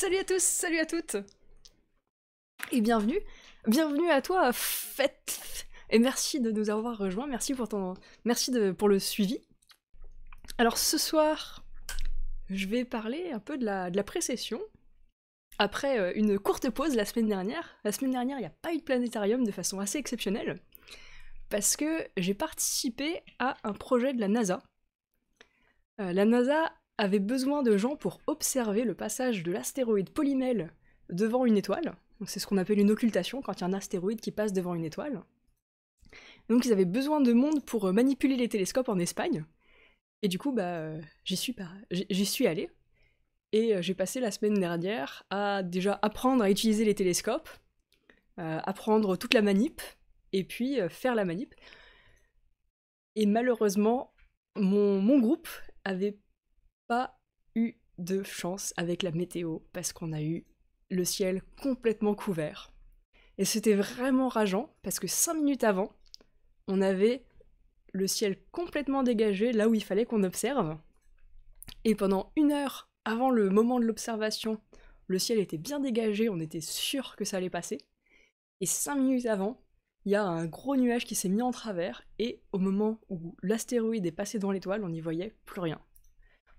Salut à tous, salut à toutes Et bienvenue, bienvenue à toi, Fête Et merci de nous avoir rejoints, merci pour ton... merci pour le suivi. Alors ce soir, je vais parler un peu de la, précession, après euh, une courte pause la semaine dernière. La semaine dernière, il n'y a pas eu de planétarium de façon assez exceptionnelle, parce que j'ai participé à un projet de la NASA. Euh, la NASA avait besoin de gens pour observer le passage de l'astéroïde polymèle devant une étoile. C'est ce qu'on appelle une occultation quand il y a un astéroïde qui passe devant une étoile. Donc ils avaient besoin de monde pour euh, manipuler les télescopes en Espagne. Et du coup, bah, euh, j'y suis, pas... allée. Et euh, j'ai passé la semaine dernière à déjà apprendre à utiliser les télescopes, apprendre toute la manip, et puis faire la manip. Et malheureusement, mon, mon groupe avait pas eu de chance avec la météo parce qu'on a eu le ciel complètement couvert. Et c'était vraiment rageant parce que cinq minutes avant, on avait le ciel complètement dégagé là où il fallait qu'on observe. Et pendant une heure avant le moment de l'observation, le ciel était bien dégagé, on était sûr que ça allait passer. Et cinq minutes avant, il y a un gros nuage qui s'est mis en travers et au moment où l'astéroïde est passé dans l'étoile, on n'y voyait plus rien.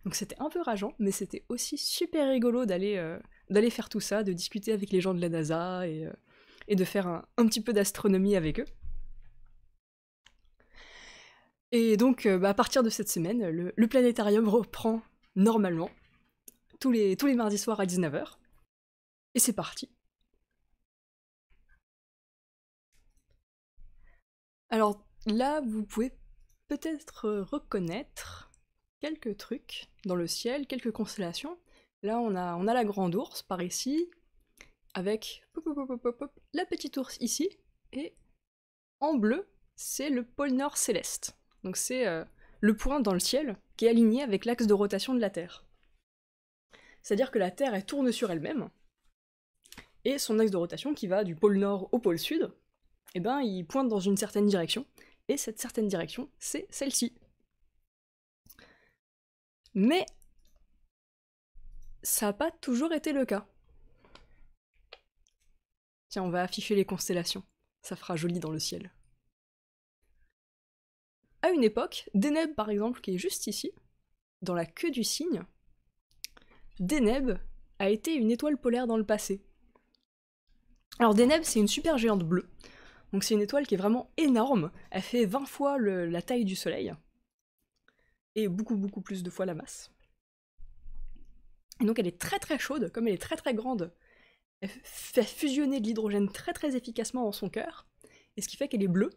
Donc c'était un peu rageant, mais c'était aussi super rigolo d'aller euh, d'aller faire tout ça, de discuter avec les gens de la NASA et, euh, de faire un, petit peu d'astronomie avec eux. Et donc euh, bah, à partir de cette semaine, le, planétarium reprend normalement tous les, tous les mardis soirs à 19h. Et c'est parti. Alors là, vous pouvez peut-être reconnaître quelques trucs dans le ciel, quelques constellations. Là, on a, on a la grande ours par ici, avec la petite ours ici, et en bleu, c'est le pôle nord céleste. Donc c'est euh, le point dans le ciel qui est aligné avec l'axe de rotation de la Terre. C'est-à-dire que la Terre, elle tourne sur elle-même, et son axe de rotation qui va du pôle nord au pôle sud, eh ben, il pointe dans une certaine direction, et cette certaine direction, c'est celle-ci. Mais ça n'a pas toujours été le cas. Tiens, on va afficher les constellations. Ça fera joli dans le ciel. À une époque, Deneb, par exemple, qui est juste ici, dans la queue du cygne, Deneb a été une étoile polaire dans le passé. Alors Deneb, c'est une super géante bleue. Donc c'est une étoile qui est vraiment énorme. Elle fait 20 fois la taille du Soleil et beaucoup beaucoup plus de fois la masse. donc elle est très très chaude, comme elle est très très grande, elle fait fusionner de l'hydrogène très très efficacement en son cœur, et ce qui fait qu'elle est bleue,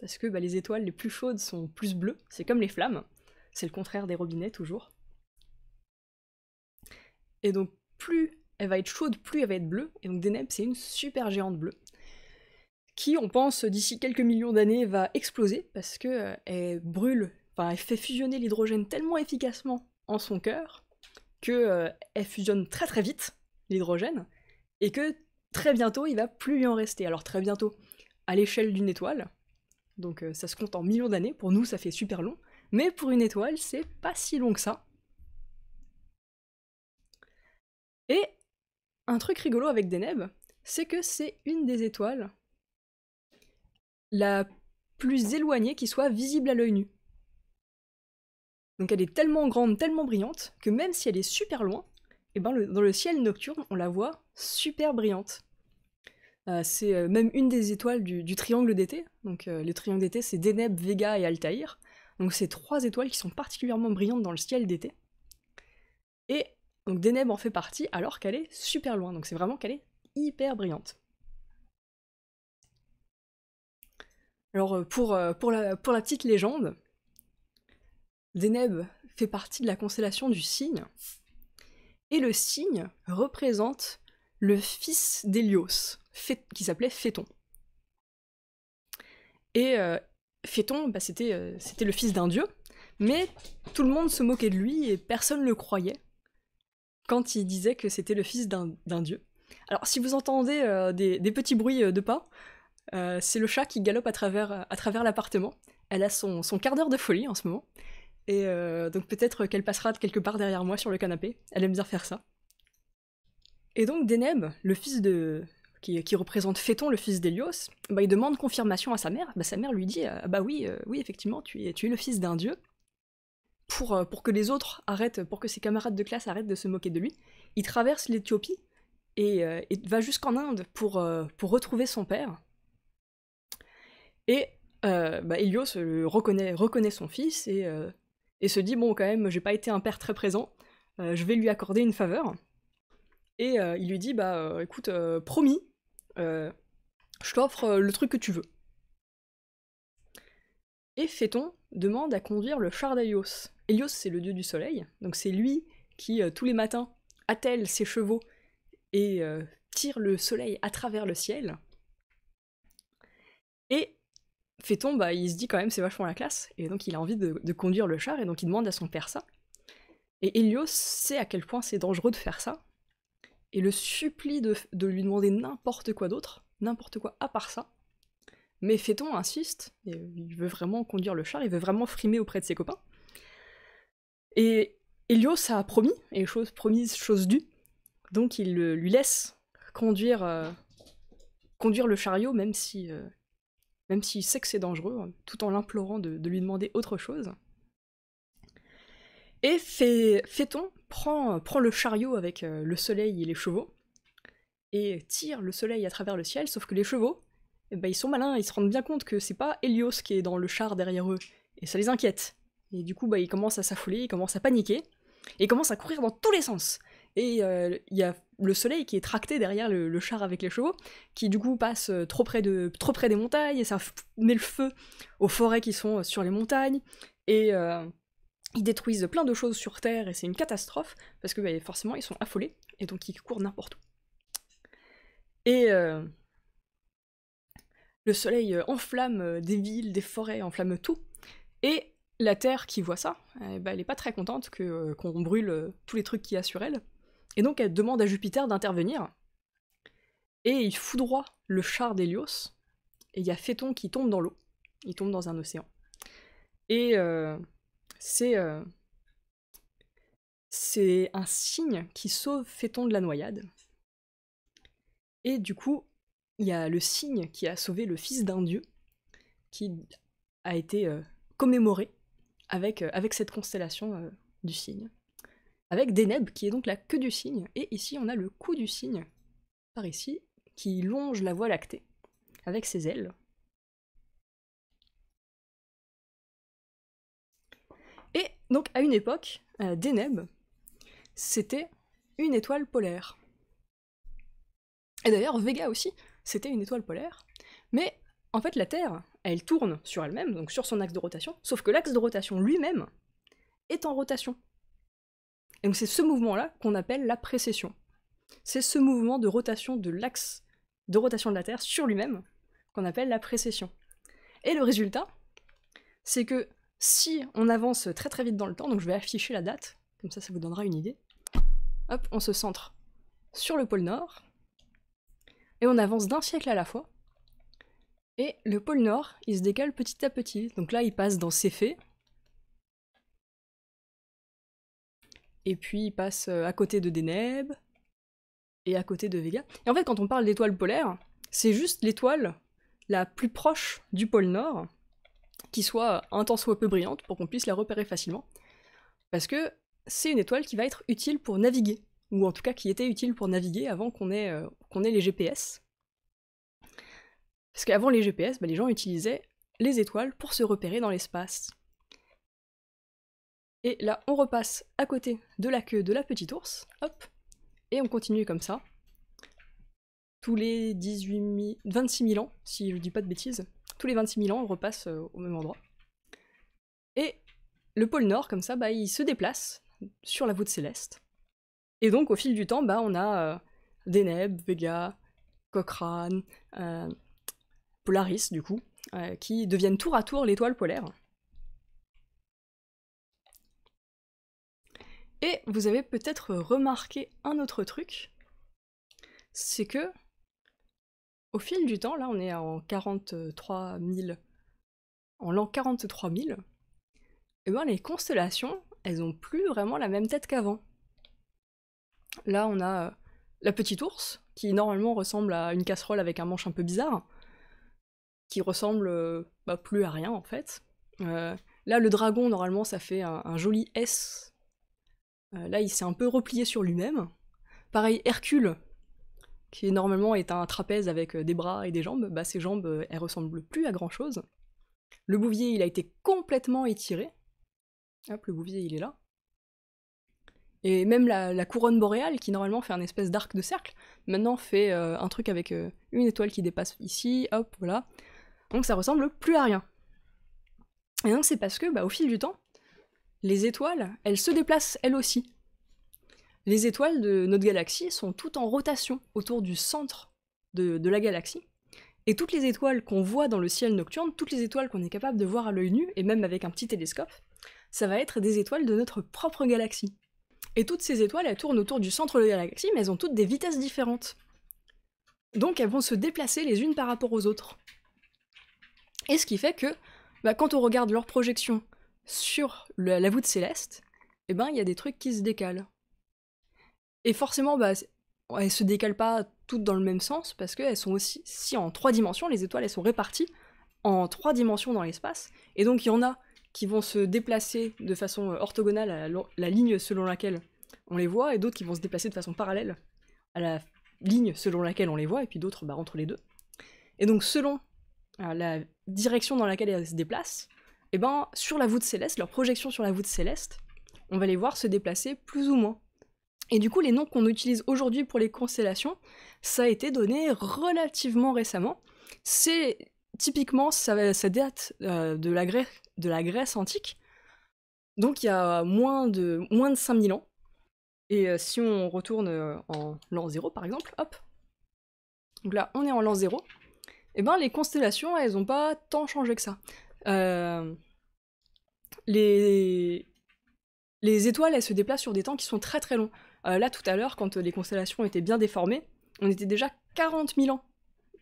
parce que bah, les étoiles les plus chaudes sont plus bleues, c'est comme les flammes, c'est le contraire des robinets toujours. Et donc plus elle va être chaude, plus elle va être bleue, et donc Deneb c'est une super géante bleue, qui on pense d'ici quelques millions d'années va exploser, parce qu'elle euh, brûle Enfin, elle fait fusionner l'hydrogène tellement efficacement en son cœur que euh, elle fusionne très très vite l'hydrogène et que très bientôt il va plus lui en rester. Alors très bientôt, à l'échelle d'une étoile, donc euh, ça se compte en millions d'années. Pour nous, ça fait super long, mais pour une étoile, c'est pas si long que ça. Et un truc rigolo avec Deneb, c'est que c'est une des étoiles la plus éloignée qui soit visible à l'œil nu. Donc elle est tellement grande, tellement brillante, que même si elle est super loin, et eh ben, dans le ciel nocturne, on la voit super brillante. Euh, c'est euh, même une des étoiles du, triangle d'été. Donc euh, le triangle d'été, c'est Deneb, Vega et Altair. Donc c'est trois étoiles qui sont particulièrement brillantes dans le ciel d'été. Et donc Deneb en fait partie alors qu'elle est super loin. Donc c'est vraiment qu'elle est hyper brillante. Alors pour la petite légende, Deneb fait partie de la constellation du cygne, et le cygne représente le fils d'Hélios, qui s'appelait Phéton. Et euh, Phéton, bah, euh, c'était le fils d'un dieu, mais tout le monde se moquait de lui et personne ne le croyait quand il disait que c'était le fils d'un dieu. Alors si vous entendez euh, des, petits bruits de pas, c'est le chat qui galope à travers, à travers l'appartement. Elle a son, son quart d'heure de folie en ce moment. Et euh, donc peut-être qu'elle passera quelque part derrière moi sur le canapé. Elle aime bien faire ça. Et donc Deneb, le fils de... qui, représente Phéton, le fils d'Hélios, bah, il demande confirmation à sa mère. Bah, sa mère lui dit ah bah oui, euh, oui effectivement, tu es, le fils d'un dieu. Pour, que les autres arrêtent, pour que ses camarades de classe arrêtent de se moquer de lui, il traverse l'Éthiopie et, va jusqu'en Inde pour, retrouver son père. Et bah, Hélios reconnaît, son fils et et se dit bon quand même j'ai pas été un père très présent, euh, je vais lui accorder une faveur. Et euh, il lui dit bah euh, écoute promis, je t'offre le truc que tu veux. Et Phéton demande à conduire le char d'Hélios. Hélios c'est le dieu du soleil, donc c'est lui qui tous les matins attelle ses chevaux et tire le soleil à travers le ciel Phéton, bah, il se dit quand même c'est vachement la classe, et donc il a envie de, conduire le char, et donc il demande à son père ça. Et Helios sait à quel point c'est dangereux de faire ça, et le supplie de, lui demander n'importe quoi d'autre, n'importe quoi à part ça. Mais Phéton insiste, il veut vraiment conduire le char, il veut vraiment frimer auprès de ses copains. Et Helios a promis, et chose promise, chose due, donc il lui laisse euh, conduire, le chariot, même si euh, même s'il sait que c'est dangereux, hein, tout en l'implorant de, lui demander autre chose. Et Phéton prend, prend le chariot avec euh, le soleil et les chevaux, et tire le soleil à travers le ciel, sauf que les chevaux, eh ben, ils sont malins, ils se rendent bien compte que c'est pas Hélios qui est dans le char derrière eux, et ça les inquiète. Et du coup, bah, ils commencent à s'affoler, ils commencent à paniquer, et ils commencent à courir dans tous les sens. Et euh, il y a le soleil qui est tracté derrière le, char avec les chevaux, qui du coup passe euh, trop près, de, trop près des montagnes, et ça met le feu aux forêts qui sont euh, sur les montagnes, et euh, ils détruisent plein de choses sur Terre, et c'est une catastrophe, parce que bah, forcément ils sont affolés, et donc ils courent n'importe où. Et le soleil enflamme des villes, des forêts, enflamme tout, et la Terre qui voit ça, eh ben, elle n'est pas très contente qu'on brûle tous les trucs qu'il y a sur elle. Et donc elle demande à Jupiter d'intervenir. Et il foudroie le char d'Hélios. Et il y a Phéton qui tombe dans l'eau. Il tombe dans un océan. Et euh, c'est. Euh, c'est un signe qui sauve Phéton de la noyade. Et du coup, il y a le signe qui a sauvé le fils d'un dieu, qui a été euh, commémoré avec, avec cette constellation du signe avec Deneb, qui est donc la queue du cygne, et ici on a le cou du cygne, par ici, qui longe la voie lactée, avec ses ailes. Et donc à une époque, euh, Deneb, c'était une étoile polaire. Et d'ailleurs, Vega aussi, c'était une étoile polaire. Mais en fait, la Terre, elle tourne sur elle-même, donc sur son axe de rotation, sauf que l'axe de rotation lui-même est en rotation. Et donc c'est ce mouvement-là qu'on appelle la précession. C'est ce mouvement de rotation de l'axe de rotation de la Terre sur lui-même qu'on appelle la précession. Et le résultat, c'est que si on avance très très vite dans le temps, donc je vais afficher la date, comme ça ça vous donnera une idée, hop, on se centre sur le pôle Nord, et on avance d'un siècle à la fois, et le pôle Nord, il se décale petit à petit. Donc là, il passe dans faits. et puis il passe euh, à côté de Deneb, et à côté de Vega. Et en fait, quand on parle d'étoile polaire, c'est juste l'étoile la plus proche du pôle Nord, qui soit un temps soit peu brillante pour qu'on puisse la repérer facilement. Parce que c'est une étoile qui va être utile pour naviguer, ou en tout cas qui était utile pour naviguer avant qu'on ait, euh, les GPS. Parce qu'avant les GPS, bah, les gens utilisaient les étoiles pour se repérer dans l'espace. Et là, on repasse à côté de la queue de la petite ours. Hop. Et on continue comme ça. Tous les 18 26 000 ans, si je ne dis pas de bêtises. Tous les 26 000 ans, on repasse euh, au même endroit. Et le pôle Nord, comme ça, bah, il se déplace sur la voûte céleste. Et donc, au fil du temps, bah, on a euh, Deneb, Vega, Cochrane, euh, Polaris, du coup, qui deviennent tour à tour l'étoile polaire. Et vous avez peut-être remarqué un autre truc, c'est que au fil du temps, là on est en 43 000, en l'an 43 000, et les constellations, elles ont plus vraiment la même tête qu'avant. Là on a euh, la petite ours, qui normalement ressemble à une casserole avec un manche un peu bizarre, qui ressemble euh, bah, plus à rien en fait. Euh, là le dragon normalement ça fait un joli S euh, là, il s'est un peu replié sur lui-même. Pareil, Hercule, qui normalement est un trapèze avec euh, des bras et des jambes, bah, ses jambes, euh, elles ressemblent plus à grand-chose. Le bouvier, il a été complètement étiré. Hop, le bouvier, il est là. Et même la, couronne boréale, qui normalement fait un espèce d'arc de cercle, maintenant fait un truc avec une étoile qui dépasse ici, hop, voilà. Donc ça ressemble plus à rien. Et donc c'est parce que, bah, au fil du temps, les étoiles, elles se déplacent elles aussi. Les étoiles de notre galaxie sont toutes en rotation autour du centre de, la galaxie. Et toutes les étoiles qu'on voit dans le ciel nocturne, toutes les étoiles qu'on est capable de voir à l'œil nu, et même avec un petit télescope, ça va être des étoiles de notre propre galaxie. Et toutes ces étoiles, elles tournent autour du centre de la galaxie, mais elles ont toutes des vitesses différentes. Donc elles vont se déplacer les unes par rapport aux autres. Et ce qui fait que, bah, quand on regarde leur projection sur la voûte céleste, eh ben, il y a des trucs qui se décalent. Et forcément, bah, elles se décalent pas toutes dans le même sens, parce qu'elles sont aussi, si en trois dimensions, les étoiles, elles sont réparties en trois dimensions dans l'espace, et donc il y en a qui vont se déplacer de façon euh, orthogonale à la, ligne selon laquelle on les voit, et d'autres qui vont se déplacer de façon parallèle à la ligne selon laquelle on les voit, et puis d'autres bah, entre les deux. Et donc selon euh, la direction dans laquelle elles se déplacent, et eh ben sur la voûte céleste, leur projection sur la voûte céleste, on va les voir se déplacer plus ou moins. Et du coup, les noms qu'on utilise aujourd'hui pour les constellations, ça a été donné relativement récemment. C'est typiquement, ça, date euh, de, la Grèce, antique, donc il y a moins de, moins de 5000 ans. Et euh, si on retourne euh, en l'an 0 par exemple, hop, donc là on est en l'an 0, et eh ben les constellations elles n'ont pas tant changé que ça. Euh, les, étoiles, elles se déplacent sur des temps qui sont très très longs. Euh, là, tout à l'heure, quand les constellations étaient bien déformées, on était déjà 40 000 ans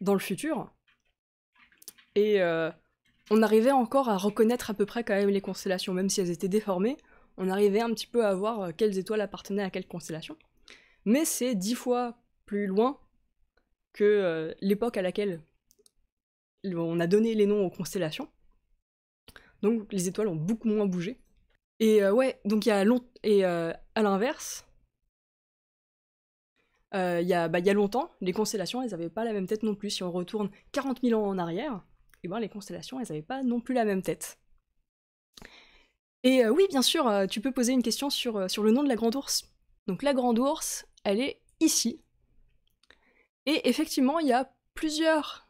dans le futur. Et euh, on arrivait encore à reconnaître à peu près quand même les constellations, même si elles étaient déformées. On arrivait un petit peu à voir quelles étoiles appartenaient à quelles constellations Mais c'est dix fois plus loin que l'époque à laquelle on a donné les noms aux constellations donc les étoiles ont beaucoup moins bougé. Et euh, ouais, donc il y a et euh, à l'inverse, euh, il y, a, bah, y a longtemps, les constellations, elles n'avaient pas la même tête non plus. Si on retourne 40 000 ans en arrière, et eh ben, les constellations, elles n'avaient pas non plus la même tête. Et oui, bien sûr, tu peux poser une question sur, sur le nom de la grande Ourse. Donc la grande Ourse, elle est ici. Et effectivement, il y a plusieurs,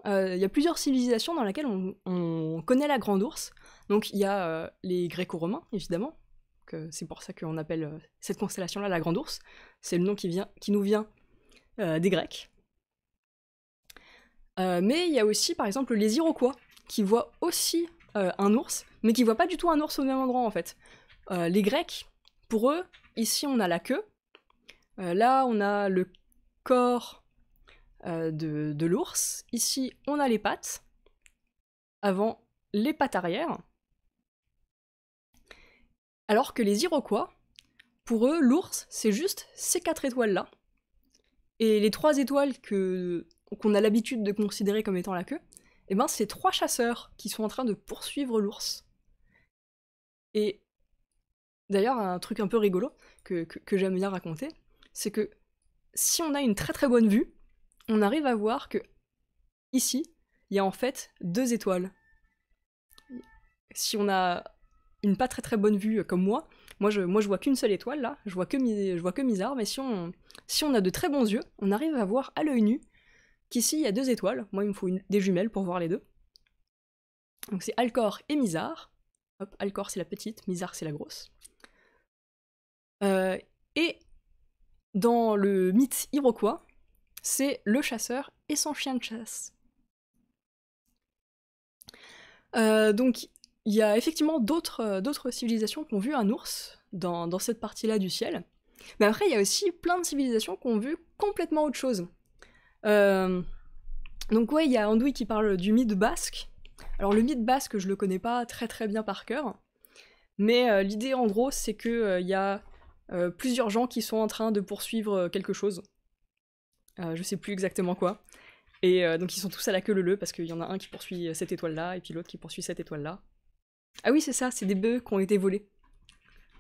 plusieurs civilisations dans lesquelles on, on, connaît la grande Ourse. Donc il y a euh, les gréco-romains, évidemment. C'est pour ça qu'on appelle euh, cette constellation-là la Grande Ourse. C'est le nom qui, vient, qui nous vient euh, des Grecs. mais il y a aussi, par exemple, les Iroquois, qui voient aussi un ours, mais qui voient pas du tout un ours au même endroit, en fait. les Grecs, pour eux, ici, on a la queue. là, on a le corps de, de l'ours. Ici, on a les pattes. Avant, les pattes arrière. Alors que les Iroquois, pour eux, l'ours, c'est juste ces quatre étoiles-là. Et les trois étoiles que qu'on a l'habitude de considérer comme étant la queue, eh ben c'est trois chasseurs qui sont en train de poursuivre l'ours. Et d'ailleurs, un truc un peu rigolo que, que j'aime bien raconter, c'est que si on a une très très bonne vue, on arrive à voir que ici, il y a en fait deux étoiles. Si on a une pas très très bonne vue euh, comme moi. Moi je, moi, je vois qu'une seule étoile là, je vois que je vois que Mizar mais si on, si on a de très bons yeux, on arrive à voir à l'œil nu qu'ici il y a deux étoiles. Moi, il me faut des jumelles pour voir les deux. Donc c'est Alcor et Mizar. Hop, Alcor c'est la petite, Mizar c'est la grosse. Euh, et dans le mythe iroquois, c'est le chasseur et son chien de chasse. Euh, donc il y a effectivement euh, d'autres civilisations qui ont vu un ours dans, cette partie-là du ciel. Mais après, il y a aussi plein de civilisations qui ont vu complètement autre chose. Euh, donc ouais, il y a Andoui qui parle du mythe basque. Alors le mythe basque, je le connais pas très très bien par cœur, mais euh, l'idée en gros, c'est qu'il y a plusieurs gens qui sont en train de poursuivre quelque chose. je sais plus exactement quoi. Et donc ils sont tous à la queue leu leu parce qu'il y en a un qui poursuit cette étoile là et puis l'autre qui poursuit cette étoile là. Ah oui, c'est ça, c'est des bœufs qui ont été volés.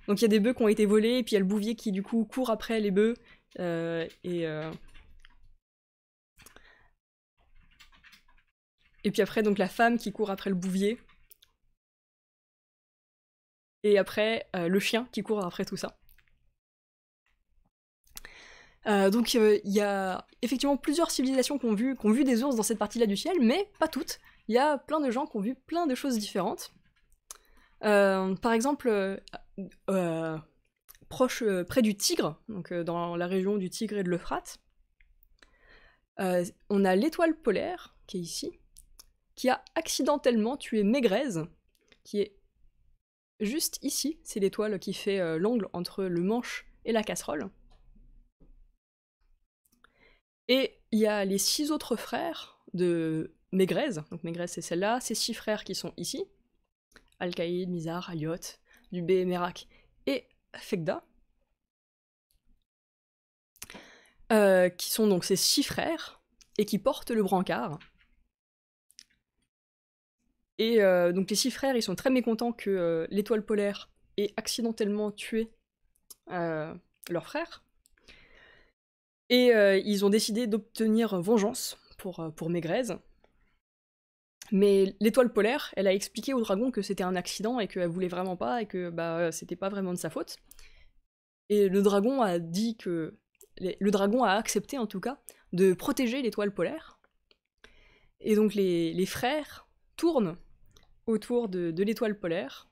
Donc il y a des bœufs qui ont été volés, et puis il y a le bouvier qui du coup court après les bœufs. Euh, et, euh, et puis après, donc la femme qui court après le bouvier. Et après, euh, le chien qui court après tout ça. donc il y a effectivement plusieurs civilisations vu, qui ont vu des ours dans cette partie-là du ciel, mais pas toutes. Il y a plein de gens qui ont vu plein de choses différentes. Euh, par exemple, euh, euh, proche, près du Tigre, donc dans la région du Tigre et de l'Euphrate, on a l'étoile polaire qui est ici, qui a accidentellement tué maigrèze qui est juste ici, c'est l'étoile qui fait l'angle entre le manche et la casserole. Et il y a les six autres frères de Mégrez, donc Mégrez c'est celle-là, ces six frères qui sont ici, Al-Qaïd, Mizar, Aliot, Dubé, Merak et Fekda, euh, qui sont donc ses six frères et qui portent le brancard. Et euh, donc les six frères, ils sont très mécontents que euh, l'étoile polaire ait accidentellement tué leur frère. Et ils ont décidé d'obtenir vengeance pour, pour mais l'étoile polaire, elle a expliqué au dragon que c'était un accident et qu'elle voulait vraiment pas et que bah, c'était pas vraiment de sa faute. Et le dragon a dit que. Le dragon a accepté en tout cas de protéger l'étoile polaire. Et donc les, frères tournent autour de, de l'étoile polaire.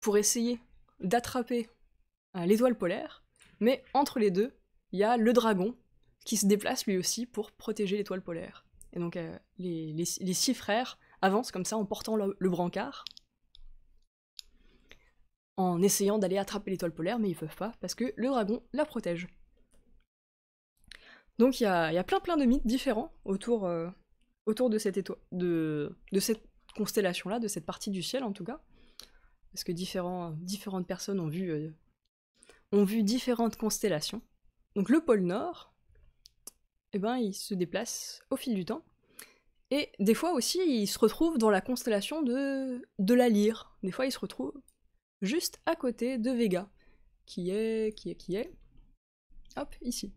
pour essayer d'attraper euh, l'étoile polaire, mais entre les deux, il y a le dragon qui se déplace lui aussi pour protéger l'étoile polaire. Et donc euh, les, six frères avancent comme ça en portant le, brancard, en essayant d'aller attraper l'étoile polaire, mais ils peuvent pas parce que le dragon la protège. Donc il y, a, plein plein de mythes différents autour, euh, autour de cette de, de cette constellation-là, de cette partie du ciel en tout cas, parce que différentes personnes ont vu, euh, ont vu différentes constellations. Donc le pôle Nord, eh ben, il se déplace au fil du temps. Et des fois aussi, il se retrouve dans la constellation de, de la Lyre. Des fois, il se retrouve juste à côté de Vega, qui est, qui est, qui est, hop, ici.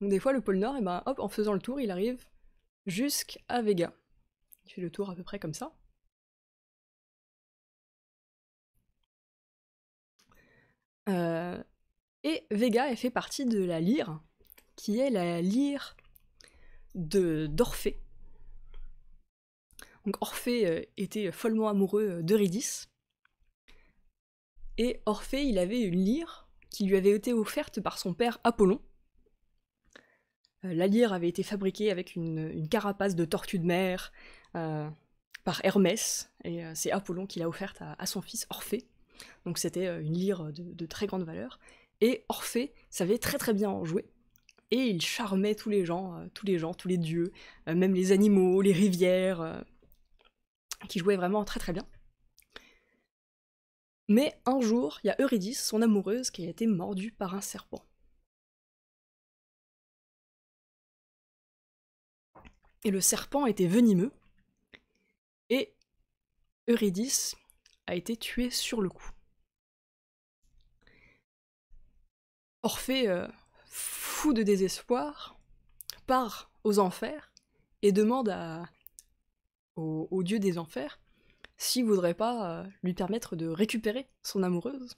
Donc des fois, le pôle Nord, eh ben, hop, en faisant le tour, il arrive jusqu'à Vega. Il fait le tour à peu près comme ça. Euh, et Vega, est fait partie de la lyre, qui est la lyre de d'Orphée. Orphée euh, était follement amoureux euh, d'Eurydice. Et Orphée, il avait une lyre qui lui avait été offerte par son père Apollon. Euh, la lyre avait été fabriquée avec une, carapace de tortue de mer par Hermès, et c'est Apollon qui l'a offerte à, son fils Orphée. Donc c'était une lyre de très grande valeur. Et Orphée savait très très bien en jouer. Et il charmait tous les gens, euh, tous les gens, tous les dieux, euh, même les animaux, les rivières, euh, qui jouaient vraiment très très bien. Mais un jour, il y a Eurydice, son amoureuse, qui a été mordue par un serpent. Et le serpent était venimeux, et Eurydice a été tuée sur le coup. Orphée, euh, fou de désespoir, part aux enfers et demande à, au, dieu des enfers s'il voudrait pas euh, lui permettre de récupérer son amoureuse.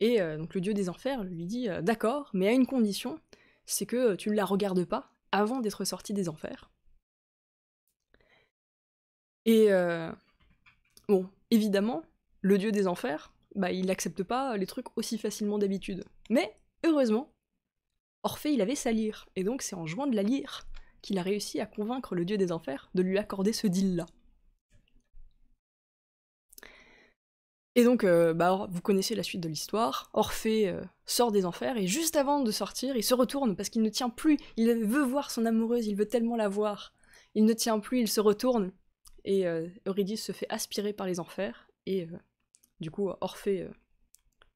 Et euh, donc le dieu des enfers lui dit d'accord, mais à une condition, c'est que tu ne la regardes pas avant d'être sorti des enfers. Et bon, évidemment, le dieu des enfers bah, il n'accepte pas les trucs aussi facilement d'habitude. Mais, heureusement, Orphée, il avait sa lyre, et donc c'est en jouant de la lyre qu'il a réussi à convaincre le dieu des enfers de lui accorder ce deal-là. Et donc, euh, bah, vous connaissez la suite de l'histoire. Orphée euh, sort des enfers et juste avant de sortir, il se retourne parce qu'il ne tient plus. Il veut voir son amoureuse, il veut tellement la voir. Il ne tient plus, il se retourne. Et euh, Eurydice se fait aspirer par les enfers et du coup, Orphée euh,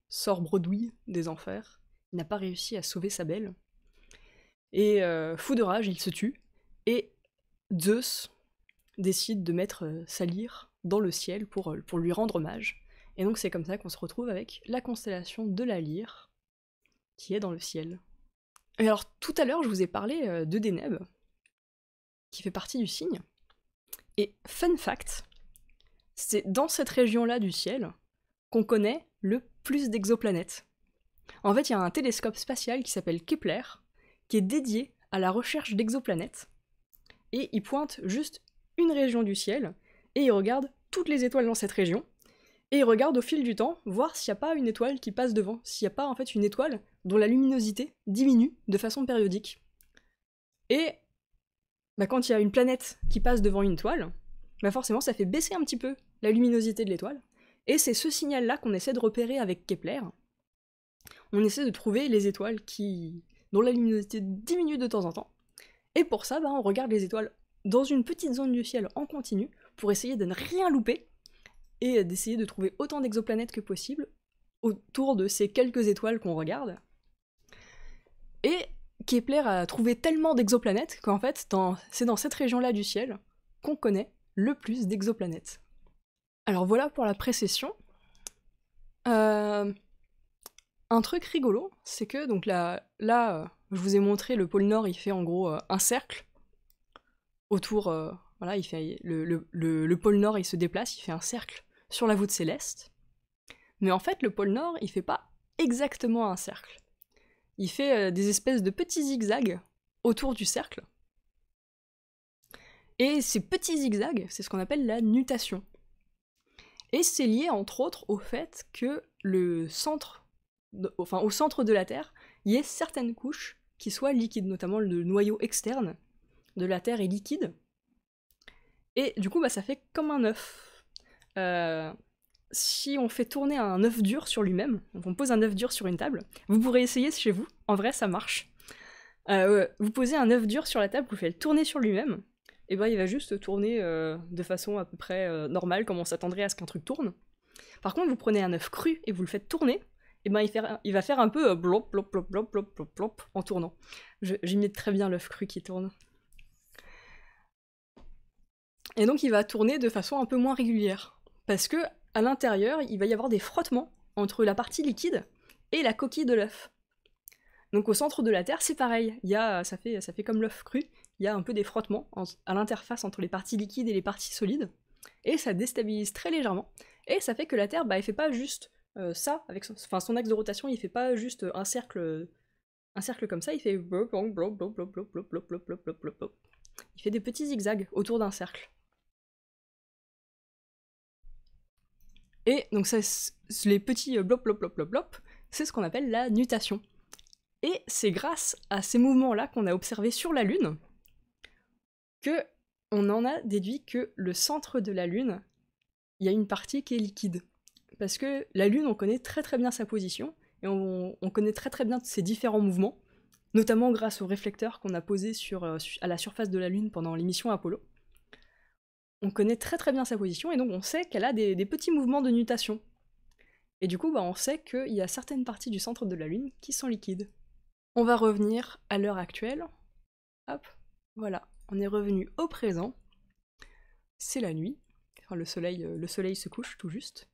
sort bredouille des enfers, il n'a pas réussi à sauver sa belle, et euh, fou de rage, il se tue, et Zeus décide de mettre euh, sa lyre dans le ciel pour, pour lui rendre hommage. Et donc c'est comme ça qu'on se retrouve avec la constellation de la lyre qui est dans le ciel. Et alors tout à l'heure je vous ai parlé de Deneb, qui fait partie du signe. Et fun fact, c'est dans cette région-là du ciel qu'on connaît le plus d'exoplanètes. En fait, il y a un télescope spatial qui s'appelle Kepler, qui est dédié à la recherche d'exoplanètes, et il pointe juste une région du ciel, et il regarde toutes les étoiles dans cette région, et il regarde au fil du temps voir s'il n'y a pas une étoile qui passe devant, s'il n'y a pas en fait une étoile dont la luminosité diminue de façon périodique. Et bah, quand il y a une planète qui passe devant une étoile, bah, forcément ça fait baisser un petit peu la luminosité de l'étoile, et c'est ce signal-là qu'on essaie de repérer avec Kepler. On essaie de trouver les étoiles qui dont la luminosité diminue de temps en temps. Et pour ça, bah, on regarde les étoiles dans une petite zone du ciel en continu pour essayer de ne rien louper et d'essayer de trouver autant d'exoplanètes que possible autour de ces quelques étoiles qu'on regarde. Et Kepler a trouvé tellement d'exoplanètes qu'en fait, c'est dans cette région-là du ciel qu'on connaît le plus d'exoplanètes. Alors voilà pour la précession. Euh, un truc rigolo, c'est que donc là, là, euh, je vous ai montré le pôle Nord, il fait en gros euh, un cercle autour. voilà, il fait le, pôle Nord, il se déplace, il fait un cercle sur la voûte céleste. Mais en fait, le pôle Nord, il fait pas exactement un cercle. Il fait des espèces de petits zigzags autour du cercle. Et ces petits zigzags, c'est ce qu'on appelle la nutation. Et c'est lié entre autres au fait que le centre, enfin au centre de la Terre, il y ait certaines couches qui soient liquides, notamment le noyau externe de la Terre est liquide. Et du coup, bah, ça fait comme un œuf. Euh, si on fait tourner un œuf dur sur lui-même, on pose un œuf dur sur une table, vous pourrez essayer chez vous, en vrai ça marche. Euh, vous posez un œuf dur sur la table, vous faites le tourner sur lui-même, et eh ben, il va juste tourner euh, de façon à peu près euh, normale, comme on s'attendrait à ce qu'un truc tourne. Par contre, vous prenez un œuf cru et vous le faites tourner, et eh ben, il, va faire un peu euh, blop, blop, blop, blop, blop, blop, en tournant. J'imite très bien l'œuf cru qui tourne. Et donc, il va tourner de façon un peu moins régulière. Parce que, à l'intérieur, il va y avoir des frottements entre la partie liquide et la coquille de l'œuf. Donc, au centre de la Terre, c'est pareil. ça, ça fait comme l'œuf cru il y a un peu des frottements à l'interface entre les parties liquides et les parties solides, et ça déstabilise très légèrement, et ça fait que la Terre, bah, elle fait pas juste ça, avec son, enfin, son axe de rotation, il fait pas juste un cercle, un cercle comme ça, il fait il fait des petits zigzags autour d'un cercle. Et donc ça, les petits blop blop blop blop blop, c'est ce qu'on appelle la nutation. Et c'est grâce à ces mouvements-là qu'on a observé sur la Lune, que on en a déduit que le centre de la Lune, il y a une partie qui est liquide. Parce que la Lune, on connaît très très bien sa position, et on, connaît très très bien ses différents mouvements, notamment grâce au réflecteur qu'on a posé sur, euh, à la surface de la Lune pendant l'émission Apollo. On connaît très très bien sa position, et donc on sait qu'elle a des, petits mouvements de nutation. Et du coup, bah, on sait qu'il y a certaines parties du centre de la Lune qui sont liquides. On va revenir à l'heure actuelle. Hop, voilà on est revenu au présent. C'est la nuit. Euh, le soleil, se couche tout juste.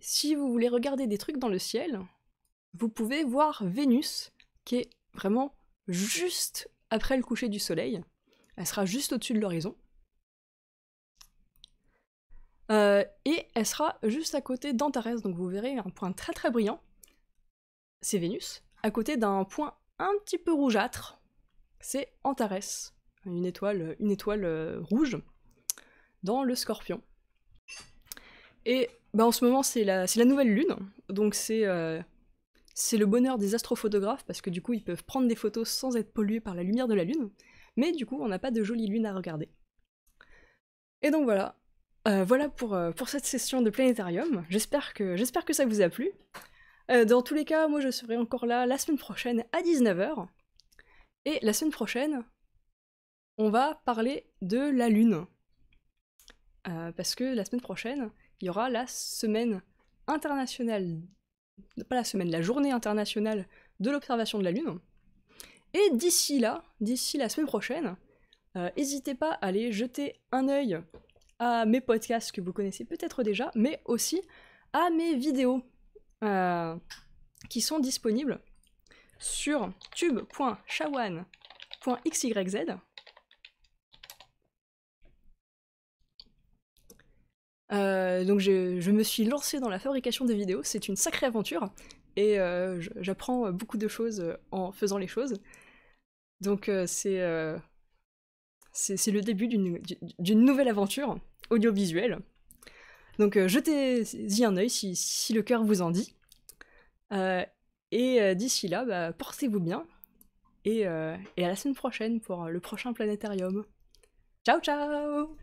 Si vous voulez regarder des trucs dans le ciel, vous pouvez voir Vénus, qui est vraiment juste après le coucher du soleil. Elle sera juste au-dessus de l'horizon. Euh, et elle sera juste à côté d'Antares, donc vous verrez un point très très brillant. C'est Vénus, à côté d'un point un petit peu rougeâtre, c'est Antares, une étoile, une étoile euh, rouge dans le scorpion. Et bah, en ce moment, c'est la, la, nouvelle lune, donc euh, c'est le bonheur des astrophotographes parce que du coup, ils peuvent prendre des photos sans être pollués par la lumière de la lune, mais du coup, on n'a pas de jolie lune à regarder. Et donc voilà, euh, voilà pour, cette session de Planétarium. J'espère que, que ça vous a plu. Euh, dans tous les cas, moi je serai encore là la semaine prochaine à 19h. Et la semaine prochaine, on va parler de la Lune. Euh, parce que la semaine prochaine, il y aura la semaine internationale, pas la semaine, la journée internationale de l'observation de la Lune. Et d'ici là, d'ici la semaine prochaine, euh, n'hésitez pas à aller jeter un œil à mes podcasts que vous connaissez peut-être déjà, mais aussi à mes vidéos euh, qui sont disponibles sur tube.shawan.xyz. Euh, donc je, me suis lancé dans la fabrication de vidéos, c'est une sacrée aventure et euh, j'apprends beaucoup de choses en faisant les choses. Donc c'est c'est le début d'une nouvelle aventure audiovisuelle donc euh, jetez-y un œil si, le cœur vous en dit. Euh, et euh, d'ici là, bah, portez-vous bien. Et, et à la semaine prochaine pour le prochain planétarium. Ciao ciao